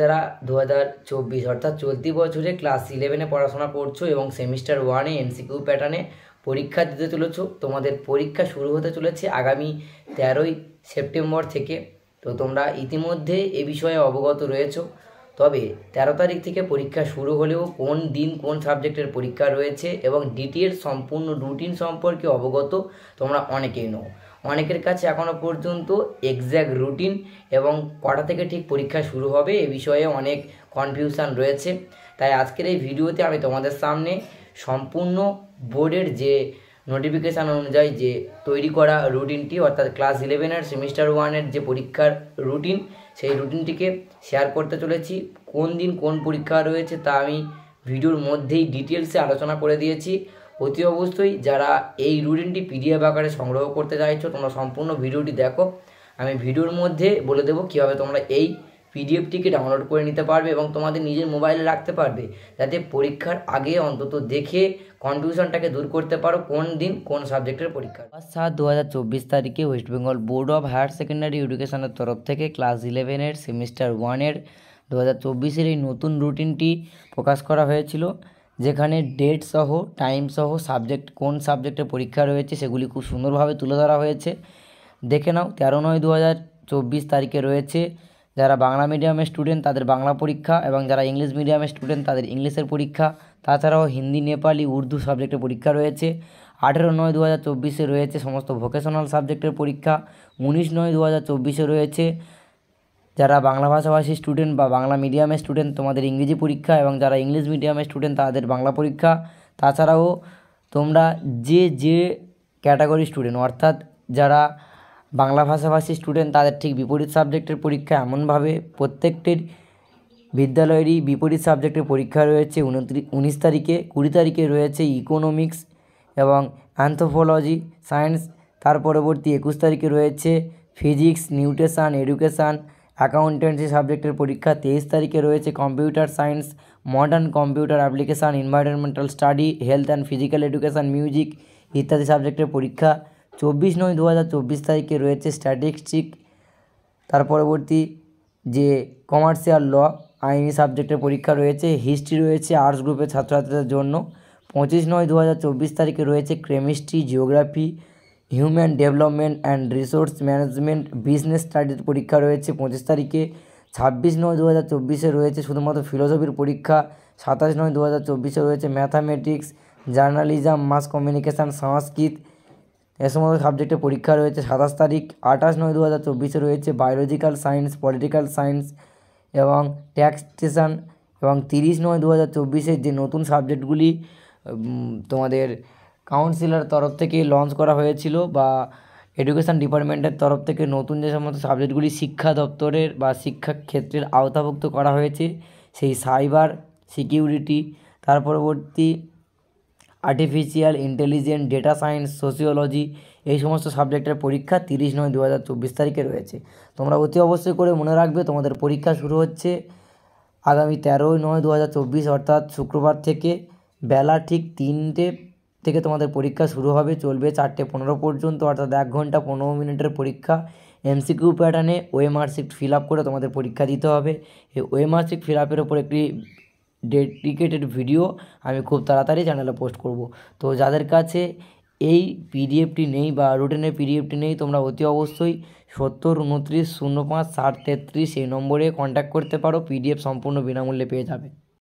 যারা দু হাজার অর্থাৎ চলতি বছরে ক্লাস ইলেভেনে পড়াশোনা করছো এবং সেমিস্টার ওয়ানে এনসিকিউ প্যাটার্নে পরীক্ষা দিতে চলেছ তোমাদের পরীক্ষা শুরু হতে চলেছে আগামী তেরোই সেপ্টেম্বর থেকে তো তোমরা ইতিমধ্যে এ বিষয়ে অবগত রয়েছো তবে তেরো তারিখ থেকে পরীক্ষা শুরু হলেও কোন দিন কোন সাবজেক্টের পরীক্ষা রয়েছে এবং ডিটিএর সম্পূর্ণ রুটিন সম্পর্কে অবগত তোমরা অনেকেই নও অনেকের কাছে এখনও পর্যন্ত এক্স্যাক্ট রুটিন এবং কটা থেকে ঠিক পরীক্ষা শুরু হবে এ বিষয়ে অনেক কনফিউশান রয়েছে তাই আজকের এই ভিডিওতে আমি তোমাদের সামনে সম্পূর্ণ বোর্ডের যে নোটিফিকেশান অনুযায়ী যে তৈরি করা রুটিনটি অর্থাৎ ক্লাস ইলেভেনের সেমিস্টার ওয়ানের যে পরীক্ষার রুটিন সেই রুটিনটিকে শেয়ার করতে চলেছি কোন দিন কোন পরীক্ষা রয়েছে তা আমি ভিডিওর মধ্যেই ডিটেলসে আলোচনা করে দিয়েছি অতি অবশ্যই যারা এই রুটিনটি পিডিএফ আকারে সংগ্রহ করতে চাইছো তোমরা সম্পূর্ণ ভিডিওটি দেখো আমি ভিডিওর মধ্যে বলে দেবো কীভাবে তোমরা এই পিডিএফটিকে ডাউনলোড করে নিতে পারবে এবং তোমাদের নিজের মোবাইলে রাখতে পারবে যাতে পরীক্ষার আগে অন্তত দেখে কনফিউশনটাকে দূর করতে পারো কোন দিন কোন সাবজেক্টের পরীক্ষা সাত দু হাজার চব্বিশ তারিখে West Bengal board of higher secondary এডুকেশনের তরফ থেকে ক্লাস ইলেভেনের সেমিস্টার ওয়ানের দু হাজার চব্বিশের এই নতুন রুটিনটি প্রকাশ করা হয়েছিল যেখানে ডেট সহ টাইম সহ সাবজেক্ট কোন সাবজেক্টের পরীক্ষা রয়েছে সেগুলি খুব সুন্দরভাবে তুলে ধরা হয়েছে দেখে নাও তেরো নয় দু হাজার চব্বিশ তারিখে রয়েছে যারা বাংলা মিডিয়ামের স্টুডেন্ট তাদের বাংলা পরীক্ষা এবং যারা ইংলিশ মিডিয়ামের স্টুডেন্ট তাদের ইংলিশের পরীক্ষা তাছাড়াও হিন্দি নেপালি উর্দু সাবজেক্টের পরীক্ষা রয়েছে আঠেরো নয় দু হাজার চব্বিশে রয়েছে সমস্ত ভোকেশনাল সাবজেক্টের পরীক্ষা উনিশ নয় দু হাজার চব্বিশে রয়েছে যারা বাংলা ভাষাভাষী স্টুডেন্ট বা বাংলা মিডিয়ামের স্টুডেন্ট তোমাদের ইংরেজি পরীক্ষা এবং যারা ইংলিশ মিডিয়ামের স্টুডেন্ট তাদের বাংলা পরীক্ষা তাছাড়াও তোমরা যে যে ক্যাটাগরি স্টুডেন্ট অর্থাৎ যারা বাংলা ভাষাভাষী স্টুডেন্ট তাদের ঠিক বিপরীত সাবজেক্টের পরীক্ষা এমনভাবে প্রত্যেকটির বিদ্যালয়েরই বিপরীত সাবজেক্টের পরীক্ষা রয়েছে উনত্রিশ উনিশ তারিখে কুড়ি তারিখে রয়েছে ইকোনমিক্স এবং অ্যান্থোপোলজি সায়েন্স তার পরবর্তী একুশ তারিখে রয়েছে ফিজিক্স নিউট্রেশান এডুকেশান অ্যাকাউন্টেন্সি সাবজেক্টের পরীক্ষা তেইশ তারিখে রয়েছে computer science modern computer application environmental study health and physical education music ইত্যাদি সাবজেক্টের পরীক্ষা চব্বিশ নয় দু হাজার তারিখে রয়েছে স্ট্যাটিস্টিক তার পরবর্তী যে কমার্শিয়াল ল আইনি সাবজেক্টের পরীক্ষা রয়েছে হিস্ট্রি রয়েছে আর্টস গ্রুপের ছাত্রছাত্রীদের জন্য পঁচিশ নয় দু তারিখে রয়েছে chemistry geography human development and resource management business স্টাডির পরীক্ষা রয়েছে পঁচিশ তারিখে ছাব্বিশ নয় দু হাজার চব্বিশে রয়েছে শুধুমাত্র ফিলোসফির পরীক্ষা সাতাশ নয় দু হাজার চব্বিশে রয়েছে mathematics journalism mass communication Sanskrit এ সমস্ত সাবজেক্টে পরীক্ষা রয়েছে সাতাশ তারিখ আঠাশ নয় দু হাজার চব্বিশে রয়েছে বায়োলজিক্যাল সায়েন্স পলিটিক্যাল সায়েন্স এবং ট্যাক্সেশন এবং তিরিশ নয় দু হাজার চব্বিশের যে নতুন সাবজেক্টগুলি তোমাদের কাউন্সিলার তরফ থেকে লঞ্চ করা হয়েছিল বা এডুকেশান ডিপার্টমেন্টের তরফ থেকে নতুন যে সমস্ত সাবজেক্টগুলি শিক্ষা দপ্তরের বা শিক্ষা ক্ষেত্রের আওতাভুক্ত করা হয়েছে সেই সাইবার সিকিউরিটি তার পরবর্তী artificial intelligent data science sociology এই সমস্ত সাবজেক্টের পরীক্ষা তিরিশ নয় দু হাজার চব্বিশ তারিখে রয়েছে তোমরা অতি অবশ্যই করে মনে রাখবে তোমাদের পরীক্ষা শুরু হচ্ছে আগামী তেরোই নয় দু হাজার চব্বিশ অর্থাৎ শুক্রবার থেকে বেলা ঠিক তিনটে থেকে তোমাদের পরীক্ষা শুরু হবে চলবে চারটে পনেরো পর্যন্ত অর্থাৎ এক ঘন্টা পনেরো মিনিটের পরীক্ষা এমসিকিউ প্যাটার্নে ওয়েমার্কশিট ফিল আপ করে তোমাদের পরীক্ষা দিতে হবে এই ওয়েমার্কশিট ফিল আপের ওপর একটি ডেডিকেটেড ভিডিও আমি খুব তাড়াতাড়ি চ্যানেলে পোস্ট করব তো যাদের কাছে এই পিডিএফটি নেই বা রুটিনের পিডিএফটি নেই তোমরা অতি অবশ্যই সত্তর উনত্রিশ শূন্য পাঁচ ষাট তেত্রিশ এই নম্বরে কন্ট্যাক্ট করতে পারো পিডিএফ সম্পূর্ণ বিনামূল্যে পেয়ে যাবে